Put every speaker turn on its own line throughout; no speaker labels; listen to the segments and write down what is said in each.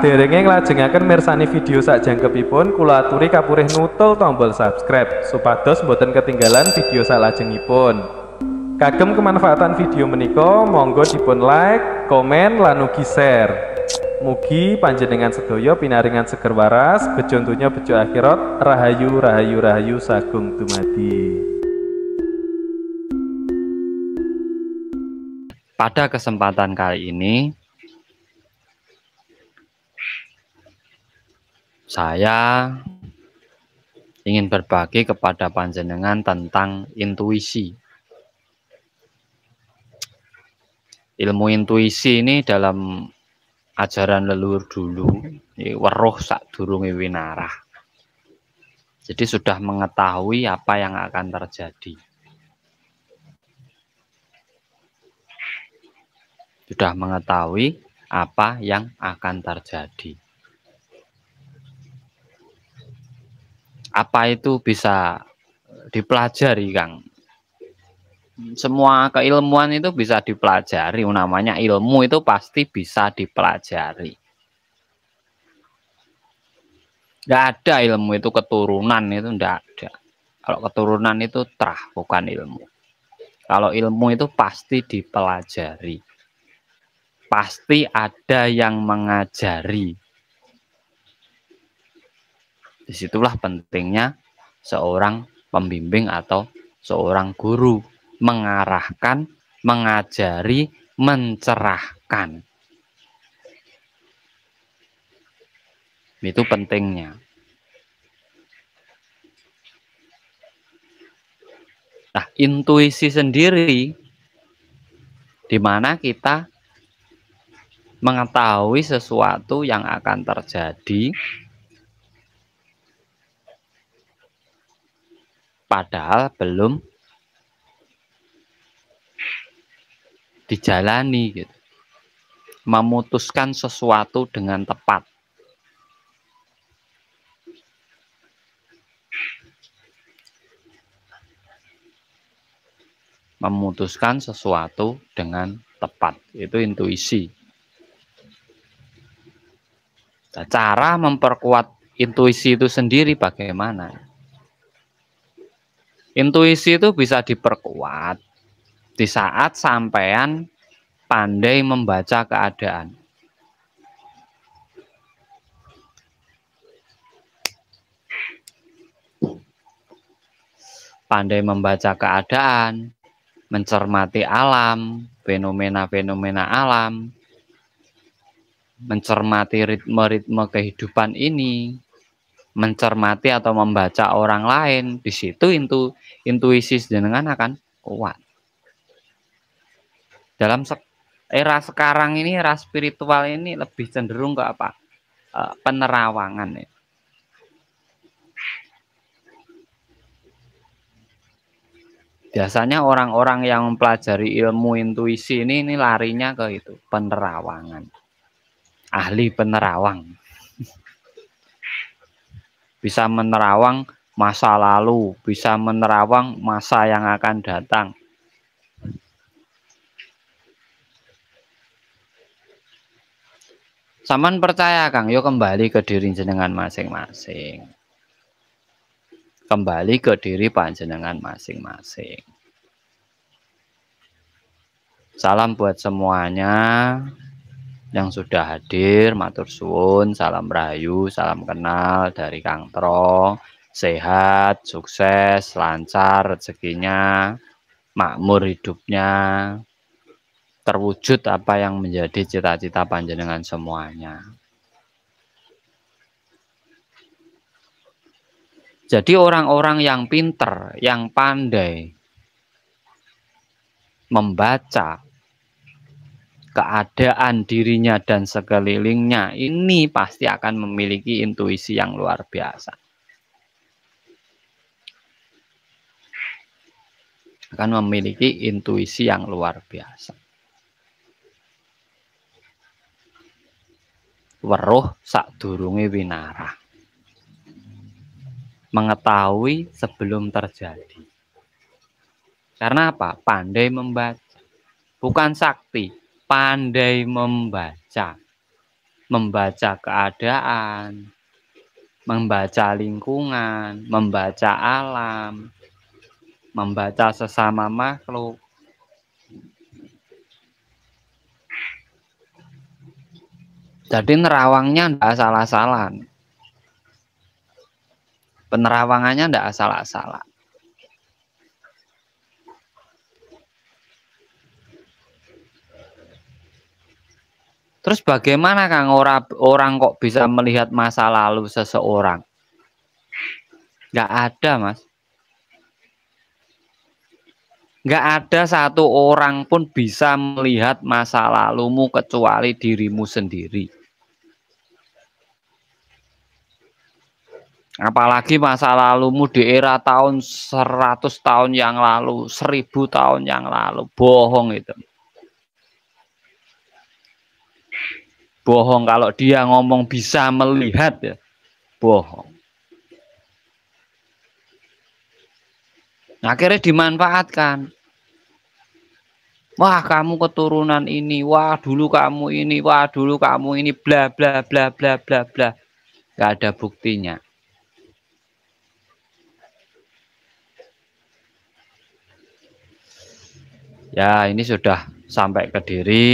derenge nglajengaken mirsani video sak jangkepipun kula aturi kapurih nutul tombol subscribe supados mboten ketinggalan video lajengipun. Kagem kemanfaatan video menika monggo dipun like, komen lan ugi share. Mugi panjenengan sedaya pinaringan seger waras, bejo dunya bejo akhirat, rahayu rahayu rahayu sagung dumadi. Pada kesempatan kali ini, Saya ingin berbagi kepada panjenengan tentang intuisi. Ilmu intuisi ini dalam ajaran leluhur dulu waroh sak durungi winarah. Jadi sudah mengetahui apa yang akan terjadi. Sudah mengetahui apa yang akan terjadi. apa itu bisa dipelajari Kang semua keilmuan itu bisa dipelajari namanya ilmu itu pasti bisa dipelajari enggak ada ilmu itu keturunan itu enggak ada kalau keturunan itu terah bukan ilmu kalau ilmu itu pasti dipelajari pasti ada yang mengajari Disitulah pentingnya seorang pembimbing atau seorang guru mengarahkan, mengajari, mencerahkan. Itu pentingnya. Nah, intuisi sendiri di mana kita mengetahui sesuatu yang akan terjadi padahal belum dijalani gitu. Memutuskan sesuatu dengan tepat. Memutuskan sesuatu dengan tepat, itu intuisi. cara memperkuat intuisi itu sendiri bagaimana? Intuisi itu bisa diperkuat di saat sampean pandai membaca keadaan. Pandai membaca keadaan, mencermati alam, fenomena-fenomena alam, mencermati ritme-ritme kehidupan ini, mencermati atau membaca orang lain di situ intu intuisi jenengan akan kuat dalam se era sekarang ini era spiritual ini lebih cenderung ke apa e, penerawangan ya. biasanya orang-orang yang mempelajari ilmu intuisi ini ini larinya ke itu penerawangan ahli penerawang bisa menerawang masa lalu, bisa menerawang masa yang akan datang. Saman percaya Kang, yo kembali ke diri jenengan masing-masing. Kembali ke diri panjenengan masing-masing. Salam buat semuanya yang sudah hadir matur suwun salam rahayu salam kenal dari Kang Tro sehat sukses lancar rezekinya makmur hidupnya terwujud apa yang menjadi cita-cita panjenengan semuanya jadi orang-orang yang pinter yang pandai membaca keadaan dirinya dan sekelilingnya ini pasti akan memiliki intuisi yang luar biasa. Akan memiliki intuisi yang luar biasa. Weruh durungi winara Mengetahui sebelum terjadi. Karena apa? Pandai membaca. Bukan sakti, pandai membaca, membaca keadaan, membaca lingkungan, membaca alam, membaca sesama makhluk. Jadi nerawangnya tidak asal-asalan. Penerawangannya tidak asal-asalan. Terus bagaimana Kang ora, orang kok bisa melihat masa lalu seseorang? Gak ada mas. gak ada satu orang pun bisa melihat masa lalumu kecuali dirimu sendiri. Apalagi masa lalumu di era tahun 100 tahun yang lalu, 1000 tahun yang lalu. Bohong itu. bohong kalau dia ngomong bisa melihat ya bohong akhirnya dimanfaatkan wah kamu keturunan ini wah dulu kamu ini wah dulu kamu ini bla bla bla bla bla bla gak ada buktinya ya ini sudah sampai ke diri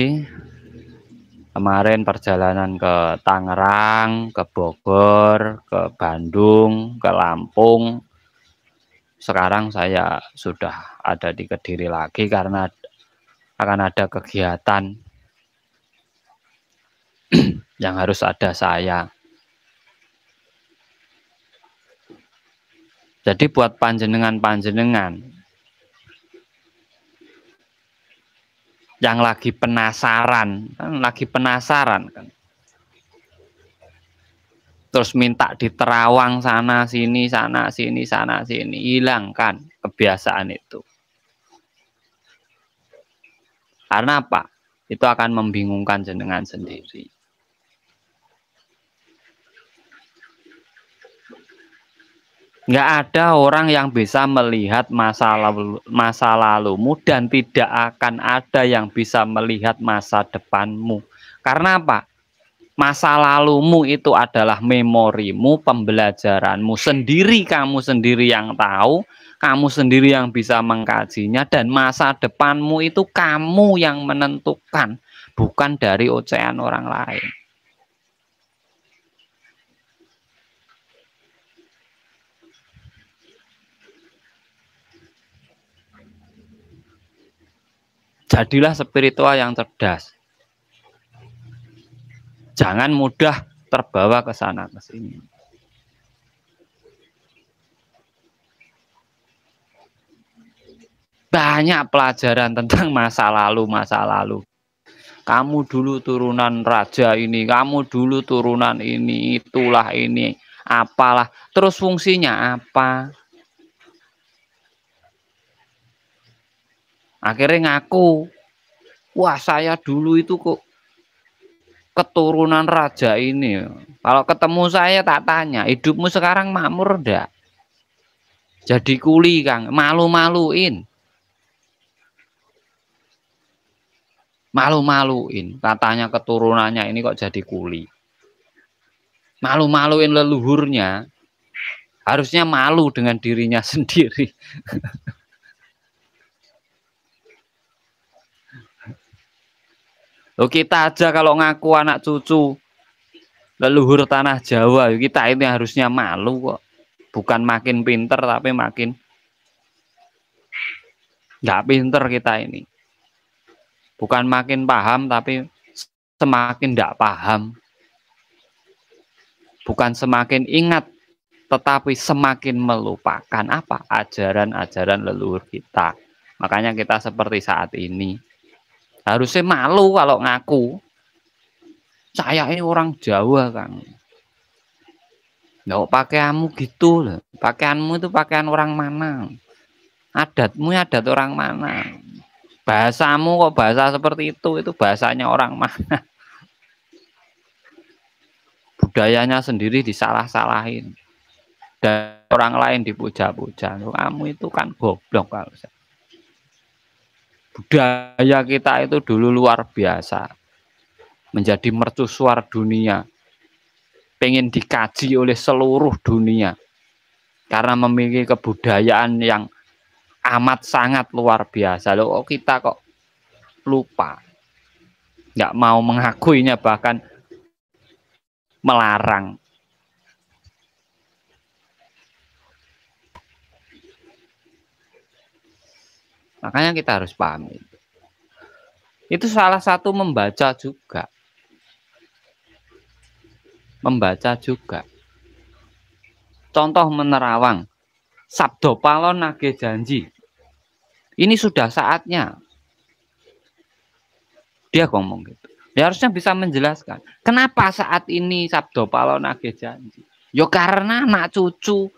kemarin perjalanan ke Tangerang, ke Bogor, ke Bandung, ke Lampung. Sekarang saya sudah ada di Kediri lagi karena akan ada kegiatan yang harus ada saya. Jadi buat panjenengan-panjenengan yang lagi penasaran, kan lagi penasaran kan. Terus minta diterawang sana sini sana sini sana sini hilangkan kebiasaan itu. Karena apa? Itu akan membingungkan jenengan sendiri. nggak ada orang yang bisa melihat masa lalu masa lalumu dan tidak akan ada yang bisa melihat masa depanmu karena apa masa lalumu itu adalah memorimu pembelajaranmu sendiri kamu sendiri yang tahu kamu sendiri yang bisa mengkajinya dan masa depanmu itu kamu yang menentukan bukan dari ocehan orang lain Jadilah spiritual yang cerdas. Jangan mudah terbawa ke sana ke sini. Banyak pelajaran tentang masa lalu, masa lalu. Kamu dulu turunan raja ini, kamu dulu turunan ini, itulah ini, apalah. Terus fungsinya apa? akhirnya ngaku wah saya dulu itu kok keturunan raja ini ya. kalau ketemu saya tak tanya hidupmu sekarang makmur ndak jadi kuli kang malu-maluin malu-maluin katanya keturunannya ini kok jadi kuli malu-maluin leluhurnya harusnya malu dengan dirinya sendiri Loh kita aja kalau ngaku anak cucu leluhur tanah Jawa, ya kita ini harusnya malu kok. Bukan makin pinter tapi makin nggak pinter kita ini. Bukan makin paham tapi semakin nggak paham. Bukan semakin ingat tetapi semakin melupakan apa ajaran-ajaran leluhur kita. Makanya kita seperti saat ini harusnya malu kalau ngaku saya ini orang Jawa kan nggak pakaianmu gitu loh pakaianmu itu pakaian orang mana adatmu ya adat orang mana bahasamu kok bahasa seperti itu itu bahasanya orang mana budayanya sendiri disalah-salahin dan orang lain dipuja-puja kamu itu kan goblok kalau budaya kita itu dulu luar biasa menjadi mercusuar dunia pengen dikaji oleh seluruh dunia karena memiliki kebudayaan yang amat sangat luar biasa loh kita kok lupa nggak mau mengakuinya bahkan melarang Makanya kita harus paham itu. Itu salah satu membaca juga. Membaca juga. Contoh menerawang. Sabdo palon nage janji. Ini sudah saatnya. Dia ngomong gitu. Dia ya, harusnya bisa menjelaskan. Kenapa saat ini Sabdo palon nage janji? Ya karena anak cucu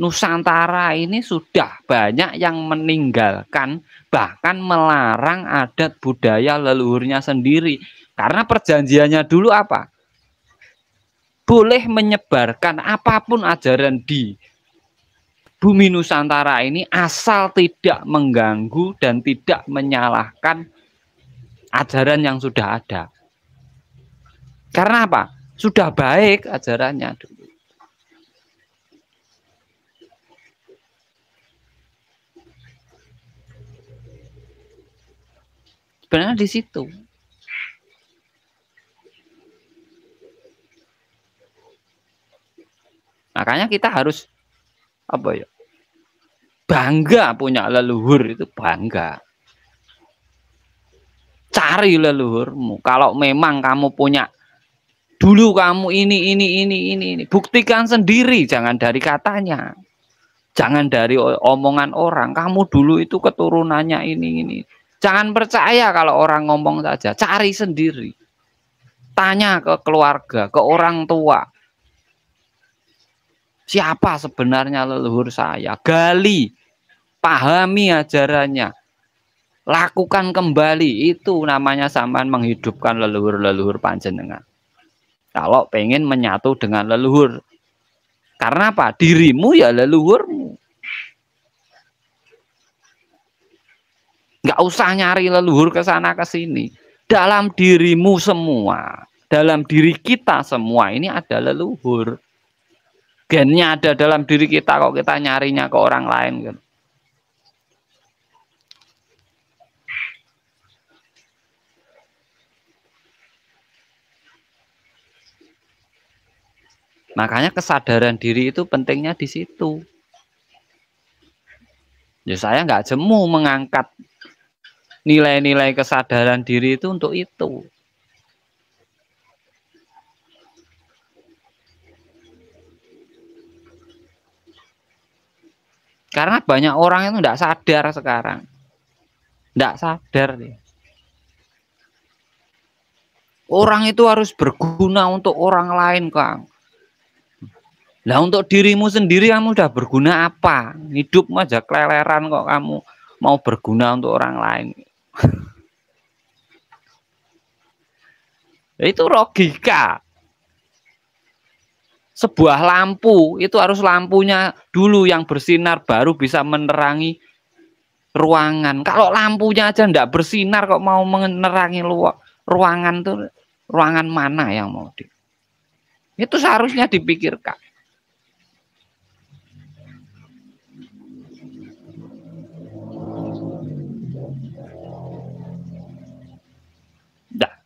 Nusantara ini sudah banyak yang meninggalkan bahkan melarang adat budaya leluhurnya sendiri karena perjanjiannya dulu apa? Boleh menyebarkan apapun ajaran di bumi Nusantara ini asal tidak mengganggu dan tidak menyalahkan ajaran yang sudah ada. Karena apa? Sudah baik ajarannya dulu. sebenarnya di situ makanya kita harus apa ya bangga punya leluhur itu bangga cari leluhurmu. Kalau memang kamu punya dulu kamu ini ini ini ini ini buktikan sendiri jangan dari katanya. Jangan dari omongan orang. Kamu dulu itu keturunannya ini ini. Jangan percaya kalau orang ngomong saja, cari sendiri. Tanya ke keluarga, ke orang tua. Siapa sebenarnya leluhur saya? Gali, pahami ajarannya. Lakukan kembali, itu namanya saman menghidupkan leluhur-leluhur panjenengan. Kalau pengen menyatu dengan leluhur. Karena apa? Dirimu ya leluhurmu. Nggak usah nyari leluhur ke sana ke sini. Dalam dirimu semua, dalam diri kita semua ini ada leluhur. Gennya ada dalam diri kita kok kita nyarinya ke orang lain kan. Makanya kesadaran diri itu pentingnya di situ. Ya saya nggak jemu mengangkat nilai-nilai kesadaran diri itu untuk itu. Karena banyak orang itu tidak sadar sekarang. Tidak sadar. Dia. Orang itu harus berguna untuk orang lain, Kang. Nah untuk dirimu sendiri kamu sudah berguna apa? Hidup aja keleleran kok kamu mau berguna untuk orang lain itu logika sebuah lampu itu harus lampunya dulu yang bersinar baru bisa menerangi ruangan. Kalau lampunya aja ndak bersinar kok mau menerangi ruangan tuh ruangan mana yang mau di itu seharusnya dipikirkan.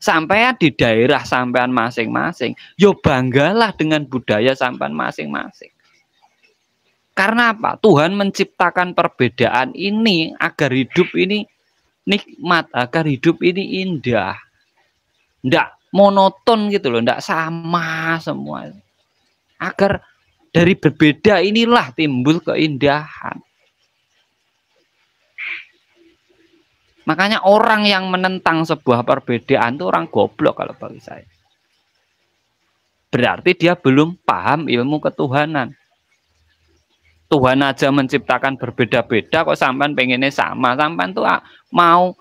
sampean di daerah sampean masing-masing, yo banggalah dengan budaya sampean masing-masing. Karena apa? Tuhan menciptakan perbedaan ini agar hidup ini nikmat, agar hidup ini indah. Ndak monoton gitu loh, ndak sama semua. Agar dari berbeda inilah timbul keindahan. Makanya orang yang menentang sebuah perbedaan itu orang goblok kalau bagi saya. Berarti dia belum paham ilmu ketuhanan. Tuhan aja menciptakan berbeda-beda kok sampan pengennya sama. Sampan tuh ah, mau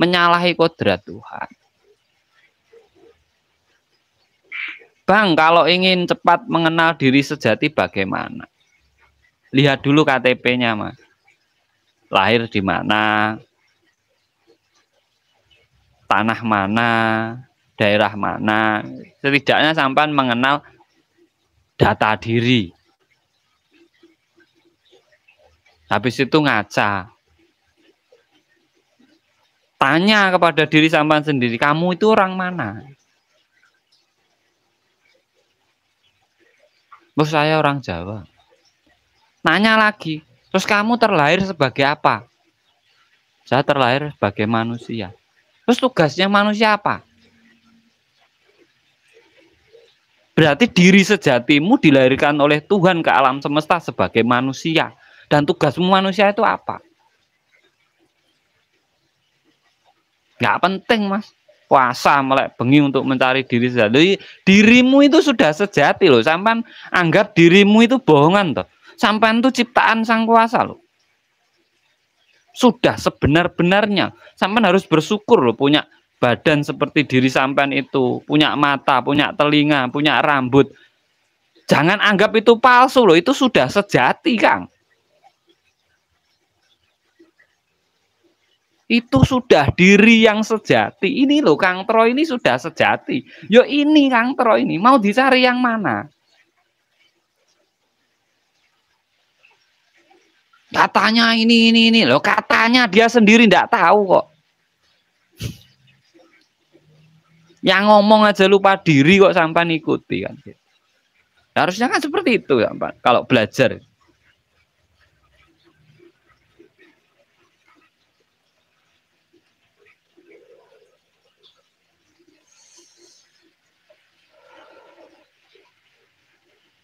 menyalahi kodrat Tuhan. Bang, kalau ingin cepat mengenal diri sejati bagaimana? Lihat dulu KTP-nya, Mas lahir di mana, tanah mana, daerah mana. Setidaknya sampan mengenal data diri. Habis itu ngaca. Tanya kepada diri sampan sendiri, kamu itu orang mana? Bos saya orang Jawa. tanya lagi, Terus kamu terlahir sebagai apa? Saya terlahir sebagai manusia. Terus tugasnya manusia apa? Berarti diri sejatimu dilahirkan oleh Tuhan ke alam semesta sebagai manusia. Dan tugasmu manusia itu apa? Gak penting mas. Puasa melek bengi untuk mencari diri sejati. Jadi, dirimu itu sudah sejati loh. Sampai anggap dirimu itu bohongan tuh. Sampean tuh ciptaan sang kuasa loh. Sudah sebenar-benarnya. Sampean harus bersyukur loh punya badan seperti diri sampean itu. Punya mata, punya telinga, punya rambut. Jangan anggap itu palsu loh. Itu sudah sejati Kang. itu sudah diri yang sejati. Ini loh Kang Tro ini sudah sejati. Yo ini Kang Tro ini mau dicari yang mana? Katanya ini ini ini loh, katanya dia sendiri tidak tahu kok. Yang ngomong aja lupa diri kok sampai ikuti kan. Harusnya kan seperti itu sampan ya, kalau belajar.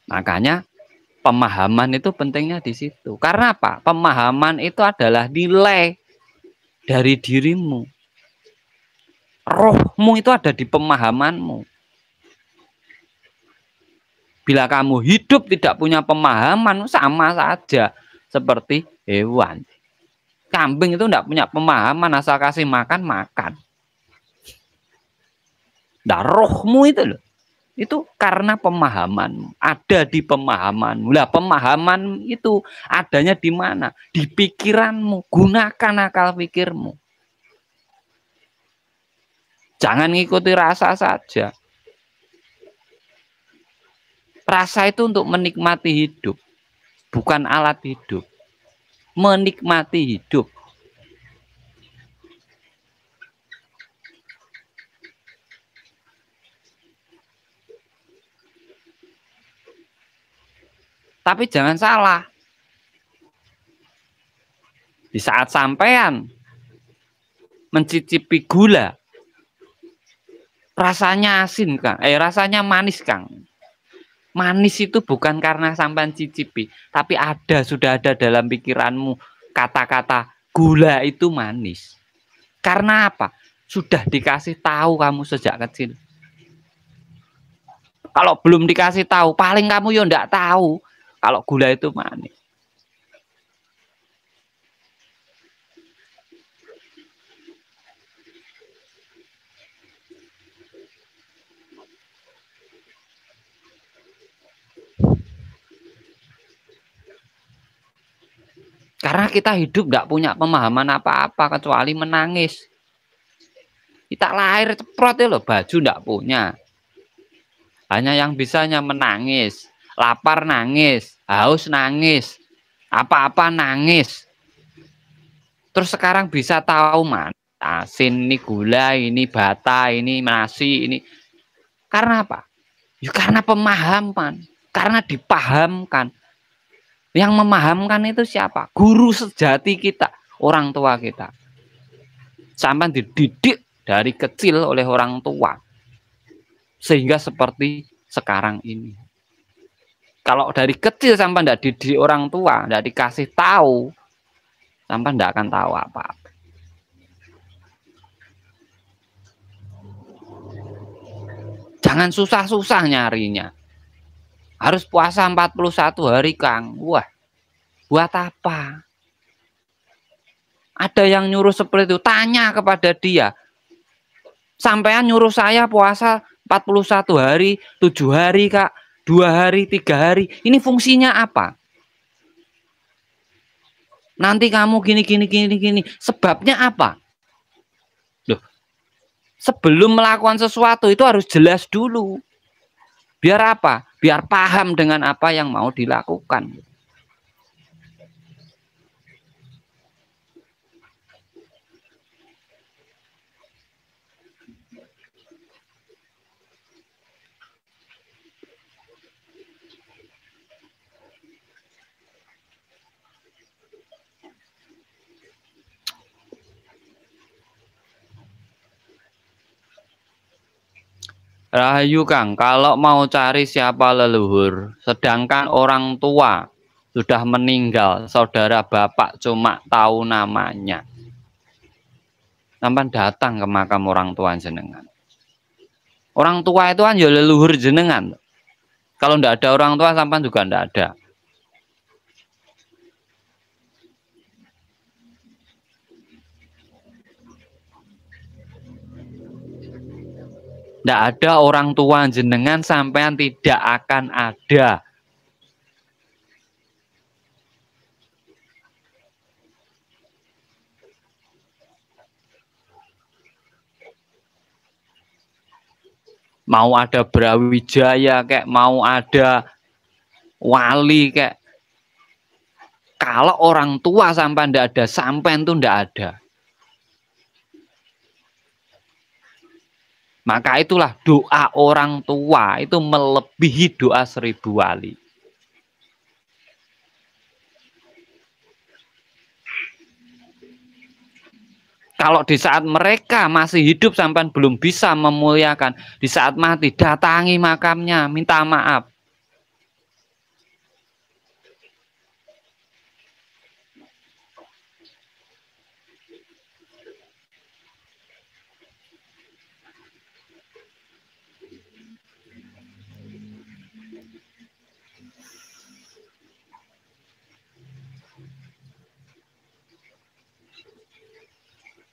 Makanya pemahaman itu pentingnya di situ. Karena apa? Pemahaman itu adalah nilai dari dirimu. Rohmu itu ada di pemahamanmu. Bila kamu hidup tidak punya pemahaman, sama saja seperti hewan. Kambing itu tidak punya pemahaman, asal kasih makan, makan. Nah, rohmu itu loh itu karena pemahaman ada di pemahaman, lah pemahaman itu adanya di mana di pikiranmu gunakan akal pikirmu jangan ngikuti rasa saja rasa itu untuk menikmati hidup bukan alat hidup menikmati hidup Tapi jangan salah. Di saat sampean mencicipi gula, rasanya asin, Kang. Eh, rasanya manis, Kang. Manis itu bukan karena sampean cicipi, tapi ada sudah ada dalam pikiranmu kata-kata gula itu manis. Karena apa? Sudah dikasih tahu kamu sejak kecil. Kalau belum dikasih tahu, paling kamu ya ndak tahu. Kalau gula itu manis. Karena kita hidup tidak punya pemahaman apa-apa kecuali menangis. Kita lahir ceprot ya loh, baju tidak punya. Hanya yang bisanya menangis lapar nangis, haus nangis, apa-apa nangis. Terus sekarang bisa tahu man asin, ini gula, ini bata, ini nasi, ini. Karena apa? Ya karena pemahaman, karena dipahamkan. Yang memahamkan itu siapa? Guru sejati kita, orang tua kita. Sampai dididik dari kecil oleh orang tua. Sehingga seperti sekarang ini kalau dari kecil sampai tidak didi orang tua, tidak dikasih tahu, sampai tidak akan tahu apa-apa. Jangan susah-susah nyarinya. Harus puasa 41 hari, Kang. Wah, buat apa? Ada yang nyuruh seperti itu, tanya kepada dia. Sampean nyuruh saya puasa 41 hari, 7 hari, Kak dua hari, tiga hari. Ini fungsinya apa? Nanti kamu gini, gini, gini, gini. Sebabnya apa? Loh, sebelum melakukan sesuatu itu harus jelas dulu. Biar apa? Biar paham dengan apa yang mau dilakukan. Rahayu Kang, kalau mau cari siapa leluhur, sedangkan orang tua sudah meninggal, saudara bapak cuma tahu namanya. Sampai datang ke makam orang tua jenengan. Orang tua itu kan ya leluhur jenengan. Kalau tidak ada orang tua sampai juga tidak ada. Tidak ada orang tua jenengan sampean tidak akan ada. Mau ada Brawijaya kayak mau ada wali kayak kalau orang tua sampai tidak ada, sampean tuh tidak ada. Maka itulah doa orang tua itu melebihi doa seribu wali. Kalau di saat mereka masih hidup sampai belum bisa memuliakan, di saat mati datangi makamnya, minta maaf.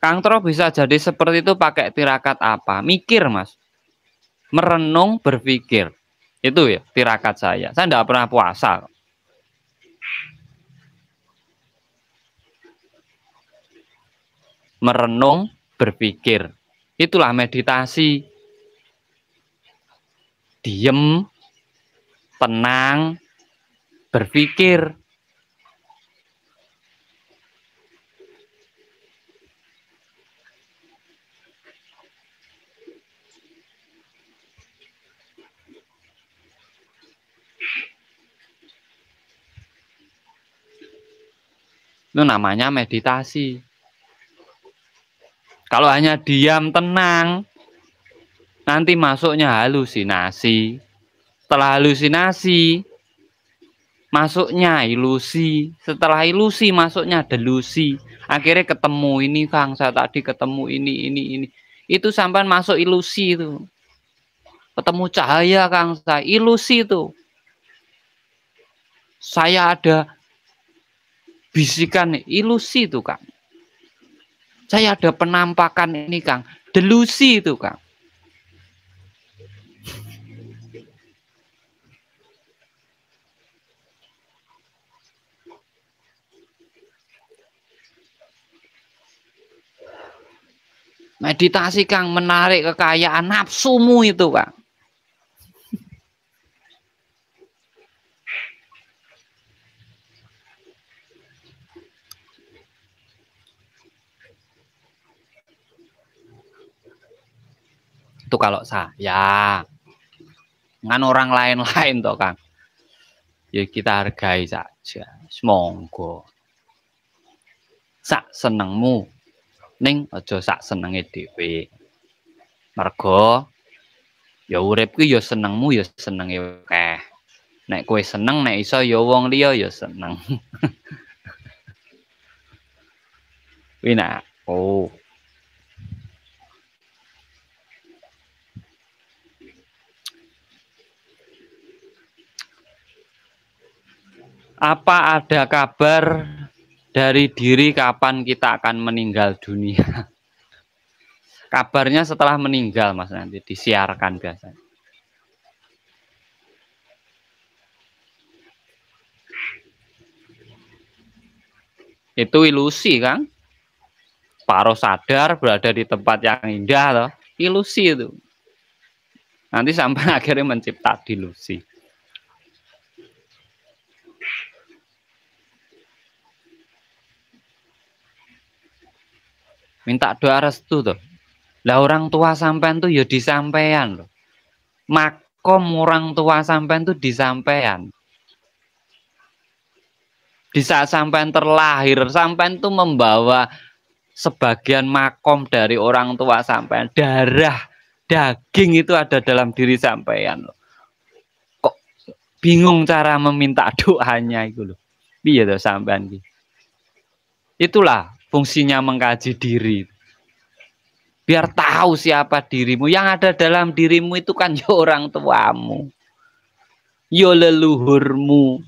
Kang Tro bisa jadi seperti itu pakai tirakat apa? Mikir, Mas. Merenung, berpikir. Itu ya tirakat saya. Saya tidak pernah puasa. Merenung, berpikir. Itulah meditasi. Diem, tenang, berpikir. Itu namanya meditasi. Kalau hanya diam tenang, nanti masuknya halusinasi. Setelah halusinasi, masuknya ilusi. Setelah ilusi, masuknya delusi. Akhirnya ketemu ini kang saya tadi, ketemu ini, ini, ini. Itu sampai masuk ilusi itu. Ketemu cahaya Kang saya ilusi itu. Saya ada bisikan ilusi itu Kang. Saya ada penampakan ini Kang, delusi itu Kang. Meditasi Kang menarik kekayaan nafsumu itu Kang. Itu kalau saya. Ngan orang lain-lain toh Kang. Ya kita hargai saja. semoga Sak senengmu. Ning aja sak senenge dhewe. Mergo ya urip ku ya senengmu ya senenge akeh. Nek kowe seneng nek iso ya wong liya ya seneng. Wina. Oh. Apa ada kabar dari diri kapan kita akan meninggal dunia? Kabarnya setelah meninggal, Mas nanti disiarkan biasanya. Itu ilusi, kan? Paruh sadar berada di tempat yang indah loh. Ilusi itu. Nanti sampai akhirnya mencipta ilusi. minta doa restu tuh lah orang tua sampean tuh ya disampaian loh makom orang tua sampean tuh disampaian di saat sampean terlahir sampean tuh membawa sebagian makom dari orang tua sampean darah daging itu ada dalam diri sampean loh kok bingung cara meminta doanya itu loh biar tuh sampean gitu itulah fungsinya mengkaji diri biar tahu siapa dirimu yang ada dalam dirimu itu kan ya orang tuamu ya leluhurmu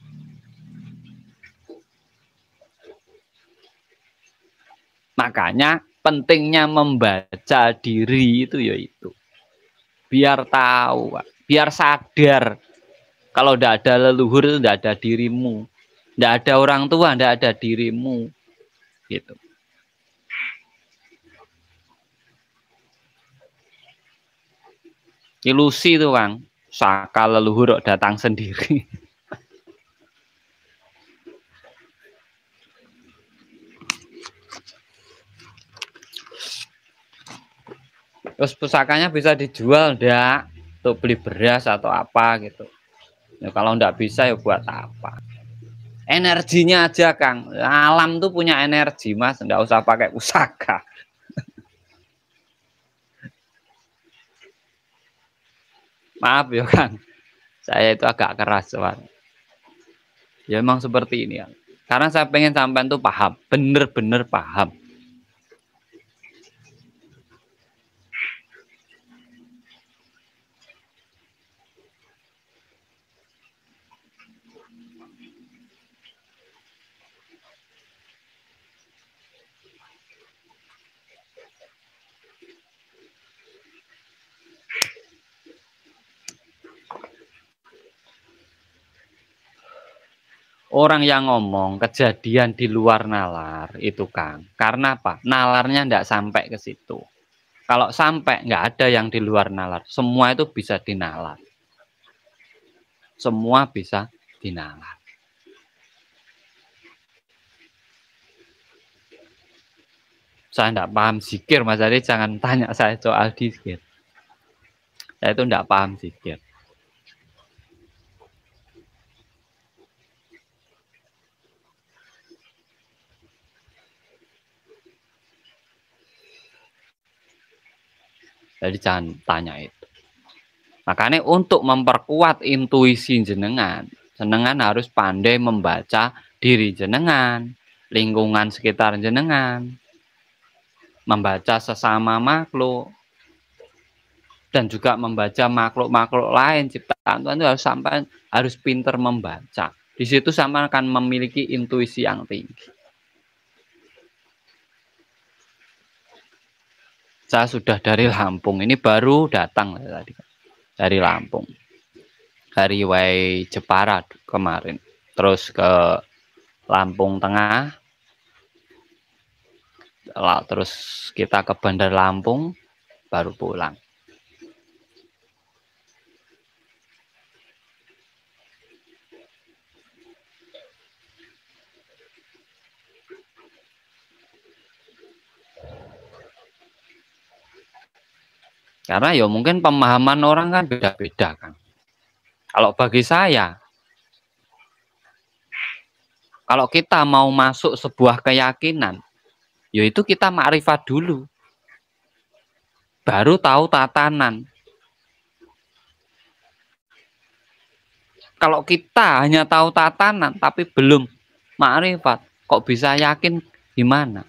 makanya pentingnya membaca diri itu ya itu biar tahu biar sadar kalau tidak ada leluhur tidak ada dirimu tidak ada orang tua tidak ada dirimu gitu Ilusi tuh, bang, saka leluhur datang sendiri. Terus pusakanya bisa dijual ndak untuk beli beras atau apa gitu. Ya, kalau nggak bisa ya buat apa? Energinya aja Kang. Alam tuh punya energi Mas, enggak usah pakai pusaka. Maaf ya kan. Saya itu agak keras cuman Ya memang seperti ini ya. Karena saya pengen sampean tuh paham, bener-bener paham. orang yang ngomong kejadian di luar nalar itu Kang. Karena apa? Nalarnya tidak sampai ke situ. Kalau sampai nggak ada yang di luar nalar, semua itu bisa dinalar. Semua bisa dinalar. Saya tidak paham zikir, Mas Ari jangan tanya saya soal zikir. Saya itu tidak paham zikir. Jadi jangan tanya itu. Makanya untuk memperkuat intuisi jenengan, jenengan harus pandai membaca diri jenengan, lingkungan sekitar jenengan, membaca sesama makhluk, dan juga membaca makhluk-makhluk lain ciptaan Tuhan itu harus sampai harus pinter membaca. Di situ sama akan memiliki intuisi yang tinggi. saya sudah dari Lampung. Ini baru datang tadi dari Lampung. Dari Wai Jepara kemarin. Terus ke Lampung Tengah. Terus kita ke Bandar Lampung baru pulang. Karena ya mungkin pemahaman orang kan beda-beda kan. Kalau bagi saya, kalau kita mau masuk sebuah keyakinan, yaitu kita makrifat dulu. Baru tahu tatanan. Kalau kita hanya tahu tatanan tapi belum makrifat, kok bisa yakin gimana?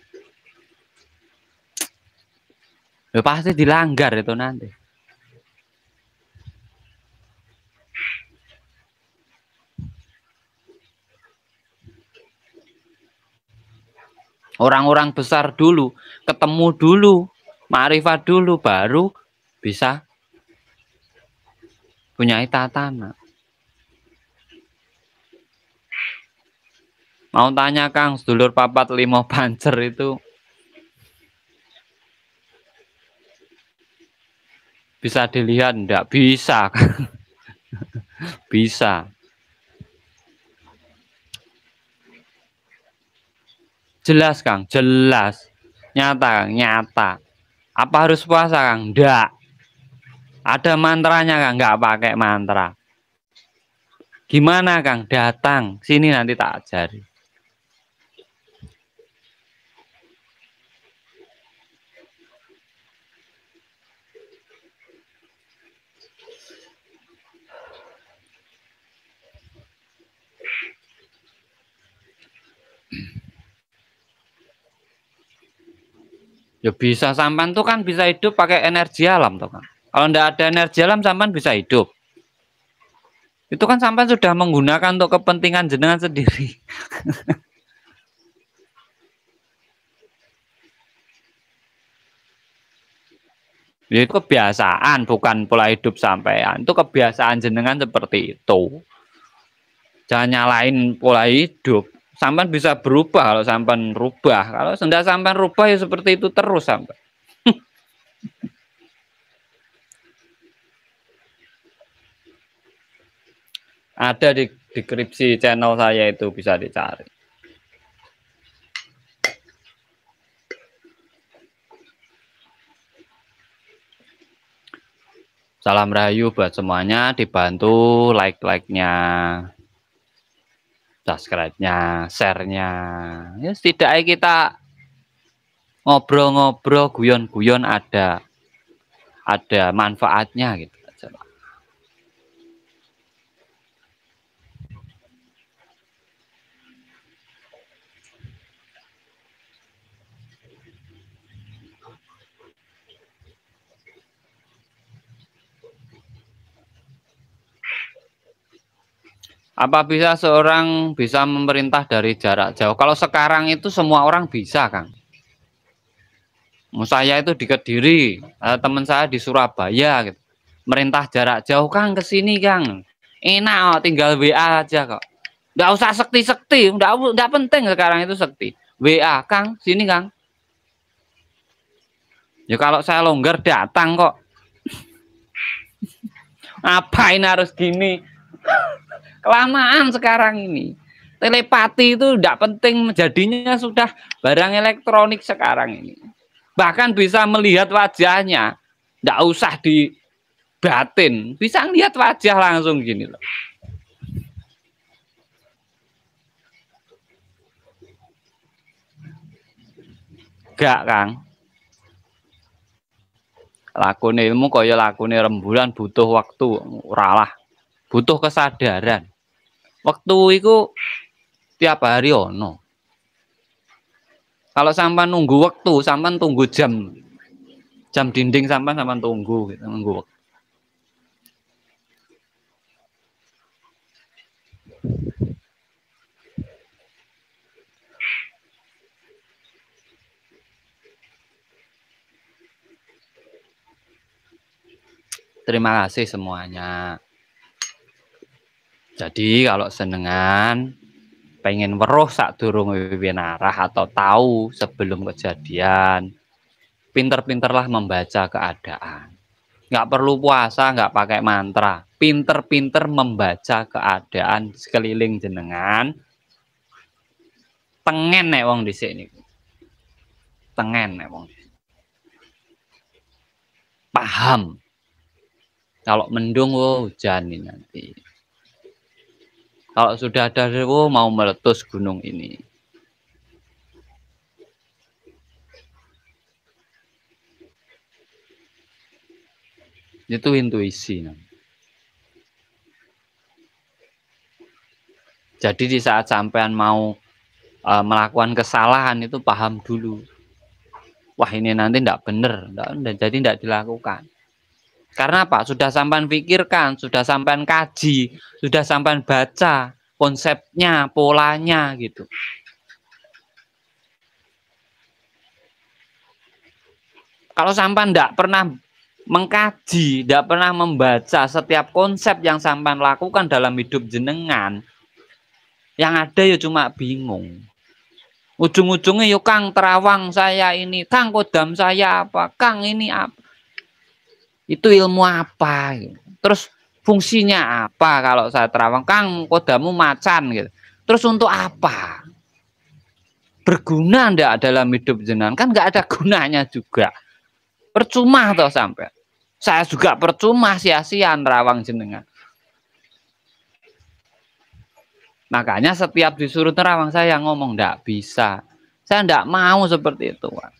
ya pasti dilanggar itu nanti orang-orang besar dulu ketemu dulu marifat dulu baru bisa punya tatana mau tanya Kang sedulur papat limo pancer itu Bisa dilihat enggak? Bisa. Bisa. Jelas, Kang. Jelas. Nyata, Kang. Nyata. Apa harus puasa, Kang? Enggak. Ada mantranya, Kang. Enggak pakai mantra. Gimana, Kang? Datang. Sini nanti tak ajari. Ya bisa sampan tuh kan bisa hidup pakai energi alam tuh kan. Kalau ndak ada energi alam sampan bisa hidup. Itu kan sampan sudah menggunakan untuk kepentingan jenengan sendiri. Ya itu kebiasaan bukan pola hidup sampean. Itu kebiasaan jenengan seperti itu. Jangan nyalain pola hidup sampan bisa berubah kalau sampan rubah. Kalau tidak sampan rubah ya seperti itu terus sampan. Ada di deskripsi channel saya itu bisa dicari. Salam rahayu buat semuanya, dibantu like-like-nya subscribe-nya, share-nya. Ya setidaknya kita ngobrol-ngobrol, guyon-guyon ada ada manfaatnya gitu. Apa bisa seorang bisa memerintah dari jarak jauh? Kalau sekarang itu semua orang bisa, Kang. Saya itu di Kediri, eh, teman saya di Surabaya gitu. Merintah jarak jauh, Kang ke sini, Kang. Enak tinggal WA aja kok. Tidak usah sekti-sekti, tidak -sekti. penting sekarang itu sekti. WA, Kang, sini, Kang. Ya kalau saya longgar datang kok. Apa ini harus gini? kelamaan sekarang ini. Telepati itu tidak penting jadinya sudah barang elektronik sekarang ini. Bahkan bisa melihat wajahnya. Tidak usah di batin, bisa lihat wajah langsung gini loh. Gak Kang. Lakune ilmu kaya lakune rembulan butuh waktu, ralah. Butuh kesadaran. Waktu itu tiap hari ono. Kalau sampan nunggu waktu, sampan tunggu jam. Jam dinding sampan sampan tunggu gitu, nunggu waktu. Terima kasih semuanya. Jadi kalau senengan pengen weruh sak durung arah atau tahu sebelum kejadian, pinter-pinterlah membaca keadaan. Nggak perlu puasa, nggak pakai mantra. Pinter-pinter membaca keadaan sekeliling jenengan. Tengen nek wong di sini, Tengen nek wong Paham. Kalau mendung oh, hujan nih nanti kalau sudah ada rewo mau meletus gunung ini. Itu intuisi. Jadi di saat sampean mau e, melakukan kesalahan itu paham dulu. Wah ini nanti tidak benar, enggak, jadi tidak dilakukan. Karena apa? Sudah sampean pikirkan, sudah sampean kaji, sudah sampean baca konsepnya, polanya gitu. Kalau sampan tidak pernah mengkaji, tidak pernah membaca setiap konsep yang sampan lakukan dalam hidup jenengan, yang ada ya cuma bingung. Ujung-ujungnya yuk Kang terawang saya ini, Kang kodam saya apa, Kang ini apa. Itu ilmu apa. Gitu. Terus fungsinya apa kalau saya terawang Kang kodamu macan gitu terus untuk apa berguna ndak dalam hidup jenengan kan nggak ada gunanya juga percuma toh sampai saya juga percuma sia-sia nerawang jenengan makanya setiap disuruh nerawang saya ngomong ndak bisa saya ndak mau seperti itu Pak.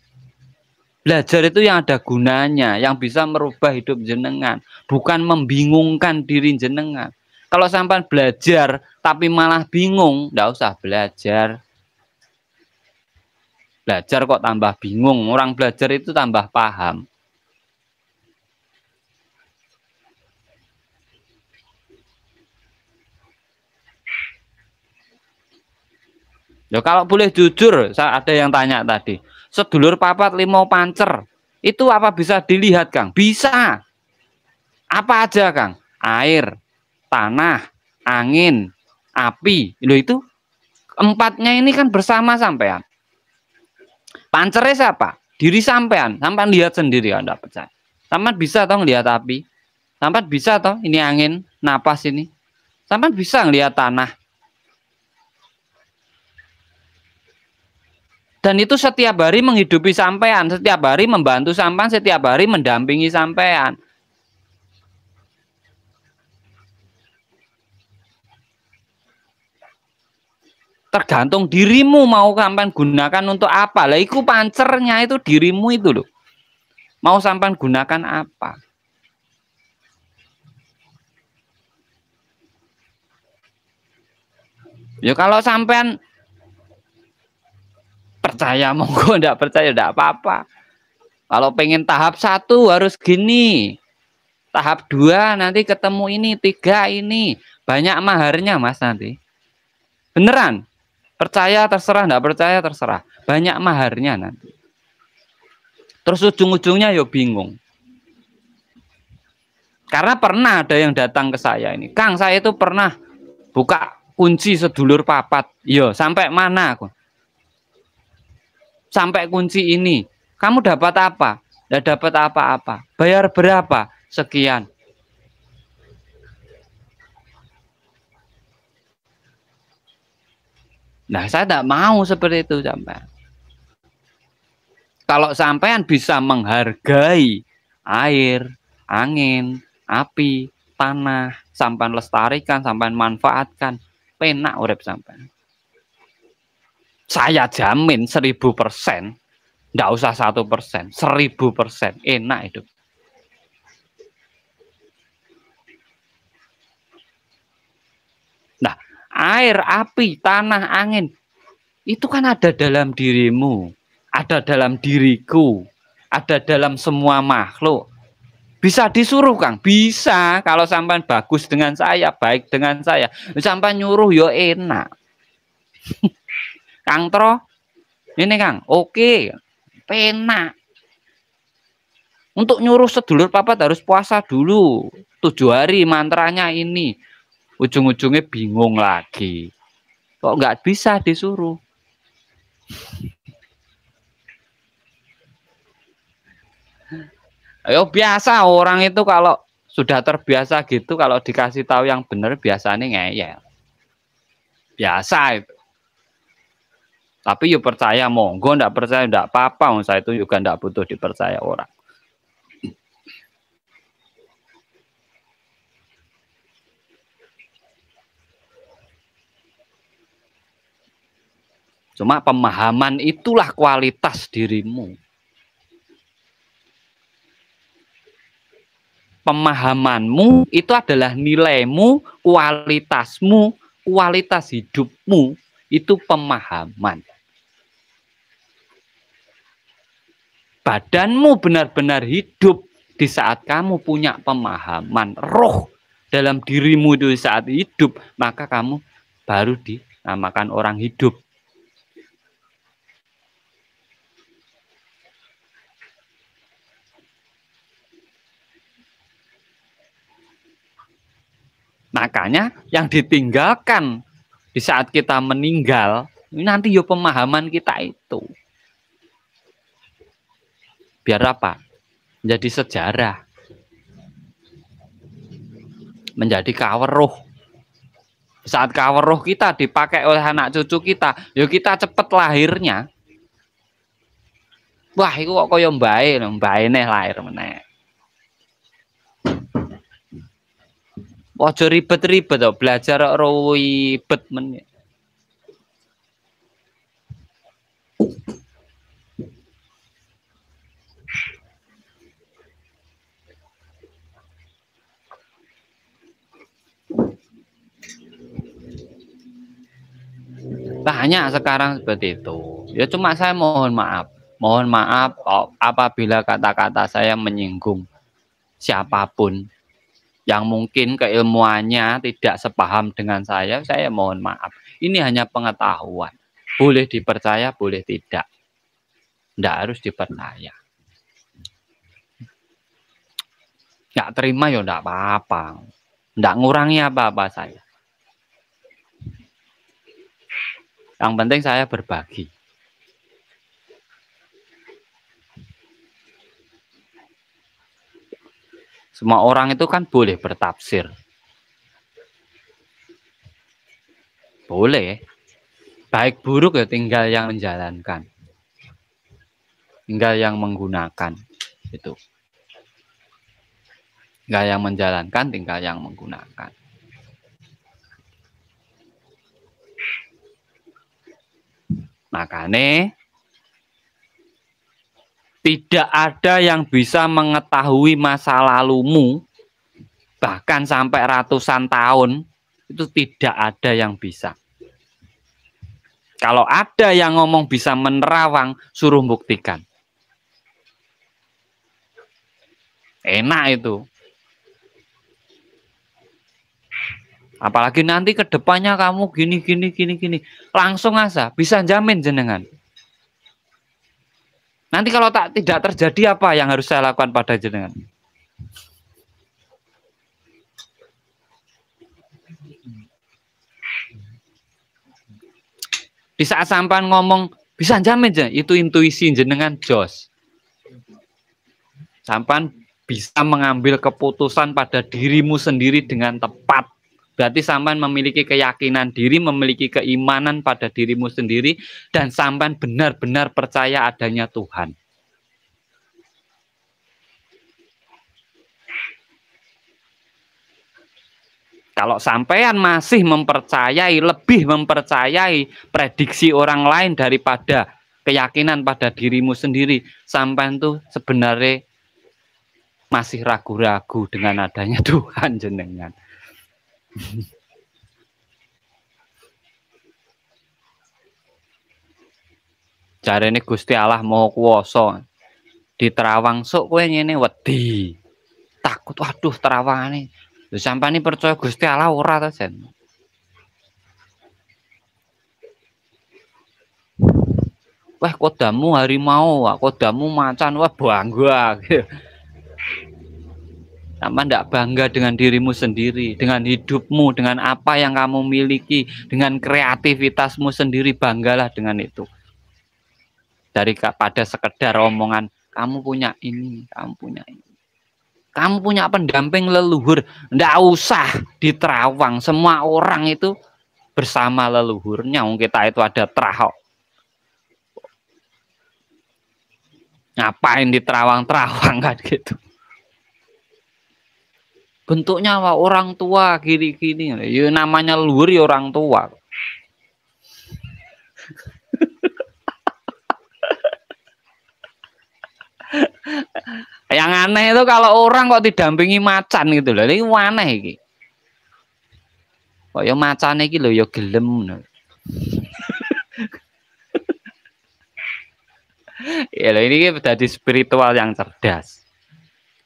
Belajar itu yang ada gunanya, yang bisa merubah hidup jenengan, bukan membingungkan diri jenengan. Kalau sampai belajar tapi malah bingung, tidak usah belajar. Belajar kok tambah bingung, orang belajar itu tambah paham. Ya kalau boleh jujur, saya ada yang tanya tadi sedulur papat limau pancer. Itu apa bisa dilihat, Kang? Bisa. Apa aja, Kang? Air, tanah, angin, api. lo itu empatnya ini kan bersama sampean. Pancernya siapa? Diri sampean. Sampean lihat sendiri Anda percaya. Sampean bisa atau ngelihat api? Sampean bisa atau ini angin, napas ini. Sampean bisa ngelihat tanah. dan itu setiap hari menghidupi sampean, setiap hari membantu sampean, setiap hari mendampingi sampean. Tergantung dirimu mau sampean gunakan untuk apa. Lah iku pancernya itu dirimu itu loh. Mau sampean gunakan apa? Ya kalau sampean percaya monggo ndak percaya ndak apa-apa kalau pengen tahap satu harus gini tahap dua nanti ketemu ini tiga ini banyak maharnya mas nanti beneran percaya terserah ndak percaya terserah banyak maharnya nanti terus ujung-ujungnya yo bingung karena pernah ada yang datang ke saya ini Kang saya itu pernah buka kunci sedulur papat yo sampai mana aku sampai kunci ini. Kamu dapat apa? Tidak dapat apa-apa. Bayar berapa? Sekian. Nah, saya tidak mau seperti itu sampai. Kalau sampean bisa menghargai air, angin, api, tanah, sampean lestarikan, sampean manfaatkan, penak urip sampean. Saya jamin seribu persen, ndak usah satu persen, seribu persen, enak itu. Nah, air, api, tanah, angin, itu kan ada dalam dirimu, ada dalam diriku, ada dalam semua makhluk. Bisa disuruh Kang, bisa kalau sampan bagus dengan saya, baik dengan saya. sampan nyuruh yo ya enak. Kang Tro ini Kang oke penak untuk nyuruh sedulur papa harus puasa dulu tujuh hari mantranya ini ujung-ujungnya bingung lagi kok nggak bisa disuruh Ayo biasa orang itu kalau sudah terbiasa gitu kalau dikasih tahu yang benar biasanya ngeyel biasa itu tapi yuk percaya monggo, ndak percaya ndak apa-apa, saya itu juga ndak butuh dipercaya orang. Cuma pemahaman itulah kualitas dirimu. Pemahamanmu itu adalah nilaimu, kualitasmu, kualitas hidupmu, itu pemahaman. Badanmu benar-benar hidup di saat kamu punya pemahaman roh dalam dirimu itu saat hidup, maka kamu baru dinamakan orang hidup. Makanya yang ditinggalkan di saat kita meninggal nanti yo pemahaman kita itu biar apa menjadi sejarah menjadi kaweruh saat kaweruh kita dipakai oleh anak cucu kita yuk kita cepet lahirnya wah itu kok koyo mbae mbae nih lahir meneh Ojo ribet-ribet to, belajar ribet men. Banyak sekarang seperti itu. Ya cuma saya mohon maaf. Mohon maaf apabila kata-kata saya menyinggung siapapun yang mungkin keilmuannya tidak sepaham dengan saya, saya mohon maaf. Ini hanya pengetahuan. Boleh dipercaya, boleh tidak. Tidak harus dipercaya. Tidak terima ya tidak apa-apa. Tidak ngurangi apa-apa saya. Yang penting saya berbagi. Semua orang itu kan boleh bertafsir. Boleh. Baik buruk ya tinggal yang menjalankan. Tinggal yang menggunakan itu. Tinggal yang menjalankan, tinggal yang menggunakan. Makanya tidak ada yang bisa mengetahui masa lalumu bahkan sampai ratusan tahun itu tidak ada yang bisa. Kalau ada yang ngomong bisa menerawang, suruh buktikan. Enak itu. Apalagi nanti kedepannya kamu gini, gini, gini, gini. Langsung asa, bisa jamin jenengan. Nanti kalau tak tidak terjadi apa yang harus saya lakukan pada jenengan? Di saat sampan ngomong bisa jamin aja itu intuisi jenengan jos. Sampan bisa mengambil keputusan pada dirimu sendiri dengan tepat. Berarti sampan memiliki keyakinan diri, memiliki keimanan pada dirimu sendiri, dan sampan benar-benar percaya adanya Tuhan. Kalau sampean masih mempercayai, lebih mempercayai prediksi orang lain daripada keyakinan pada dirimu sendiri, sampean tuh sebenarnya masih ragu-ragu dengan adanya Tuhan jenengan. Cari ini Gusti Allah mau di Terawang sok kue ini wedi. Takut waduh Terawang ini sampai ini percaya Gusti Allah ora tuh sen, Wah, kodamu harimau, wah kodamu macan, wah bangga. Sama tidak bangga dengan dirimu sendiri, dengan hidupmu, dengan apa yang kamu miliki, dengan kreativitasmu sendiri, banggalah dengan itu. Dari pada sekedar omongan, kamu punya ini, kamu punya ini. Kamu punya pendamping leluhur, ndak usah diterawang. Semua orang itu bersama leluhurnya. Kita itu ada terahok. Ngapain diterawang-terawang kan gitu bentuknya wah, orang tua gini-gini ya namanya luri ya orang tua yang aneh itu kalau orang kok didampingi macan gitu loh ini aneh iki kok ya macan iki loh ya gelem ya loh ini jadi spiritual yang cerdas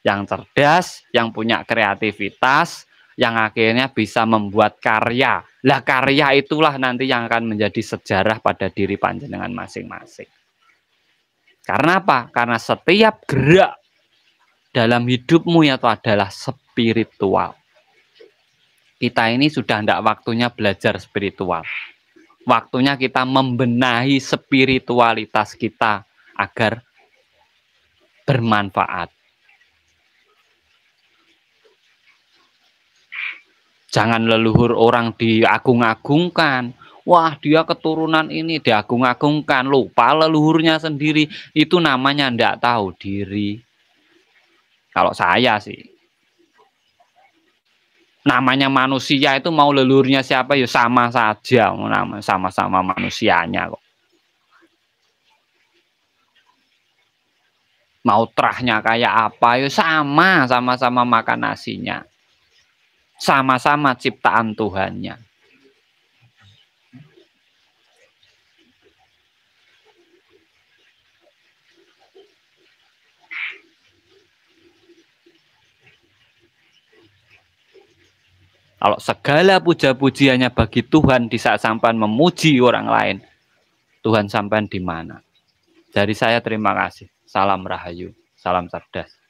yang cerdas, yang punya kreativitas, yang akhirnya bisa membuat karya. Lah karya itulah nanti yang akan menjadi sejarah pada diri panjenengan masing-masing. Karena apa? Karena setiap gerak dalam hidupmu itu adalah spiritual. Kita ini sudah tidak waktunya belajar spiritual. Waktunya kita membenahi spiritualitas kita agar bermanfaat. Jangan leluhur orang diagung-agungkan. Wah, dia keturunan ini diagung-agungkan, lupa leluhurnya sendiri. Itu namanya ndak tahu diri. Kalau saya sih. Namanya manusia itu mau leluhurnya siapa ya sama saja, sama-sama manusianya kok. Mau terahnya kayak apa ya sama, sama-sama makan nasinya sama-sama ciptaan Tuhannya. Kalau segala puja-pujiannya bagi Tuhan di saat sampan memuji orang lain, Tuhan sampan di mana? Dari saya terima kasih. Salam rahayu, salam cerdas.